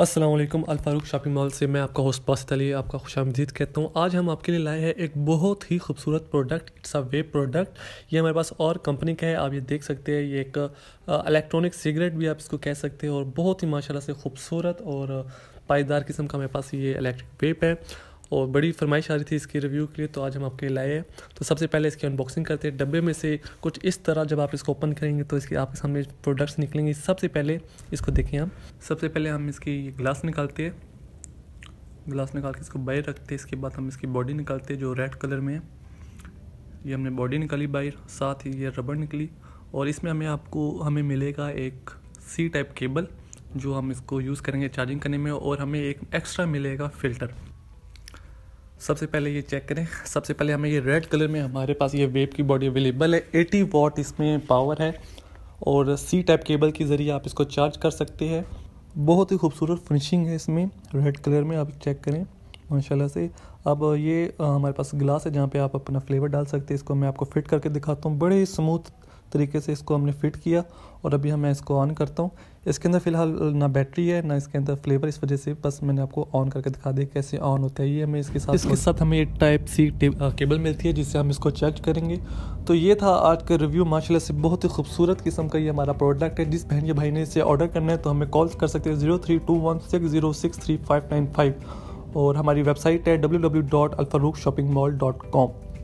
Aslam अलफारूक shopping mall से मैं आपका होस्ट पास अली आपका खुश आमदीद कहता हूँ आज हम आपके लिए लाए हैं एक बहुत ही खूबसूरत product it's a web product ये हमारे पास और कंपनी का है आप ये देख सकते हैं ये एक इलेक्ट्रॉनिक सिगरेट भी आप इसको कह सकते हैं और बहुत ही माशाल्लाह से खूबसूरत और पायदार किस्म का मेरे पास ये इलेक्ट्रिक वेप है और बड़ी फरमाइश आ रही थी इसके रिव्यू के लिए तो आज हम आपके लाए हैं तो सबसे पहले इसकी अनबॉक्सिंग करते हैं डब्बे में से कुछ इस तरह जब आप इसको ओपन करेंगे तो इसके आपके सामने प्रोडक्ट्स निकलेंगे सबसे पहले इसको देखें आप सबसे पहले हम इसकी ग्लास निकालते हैं ग्लास निकाल के इसको बाहर रखते हैं इसके बाद हम इसकी बॉडी निकालते हैं जो रेड कलर में है ये हमने बॉडी निकाली बाहर साथ ही ये रबड़ निकली और इसमें हमें आपको हमें मिलेगा एक सी टाइप केबल जो हम इसको यूज़ करेंगे चार्जिंग करने में और हमें एक एक्स्ट्रा मिलेगा फ़िल्टर सबसे पहले ये चेक करें सबसे पहले हमें ये रेड कलर में हमारे पास ये वेब की बॉडी अवेलेबल है 80 वॉट इसमें पावर है और सी टाइप केबल के ज़रिए आप इसको चार्ज कर सकते हैं बहुत ही खूबसूरत फिनिशिंग है इसमें रेड कलर में आप चेक करें माशाल्लाह से अब ये हमारे पास गिलास है जहाँ पे आप अपना फ्लेवर डाल सकते हैं इसको मैं आपको फिट करके दिखाता हूँ बड़े स्मूथ तरीके से इसको हमने फिट किया और अभी मैं इसको ऑन करता हूँ इसके अंदर फिलहाल ना बैटरी है ना इसके अंदर फ्लेवर इस वजह से बस मैंने आपको ऑन करके दिखा दिया कैसे ऑन होता है ये हमें इसके साथ इसके साथ हमें एक टाइप सी केबल मिलती है जिससे हम इसको चार्ज करेंगे तो ये था आज का रिव्यू माशाला से बहुत ही खूबसूरत किस्म का ये हमारा प्रोडक्ट है जिस बहन भाई ने इसे ऑर्डर करना है तो हमें कॉल कर सकते हैं zero three two one six zero six three five nine five और हमारी वेबसाइट है W W dot Alfarooq shopping mall dot com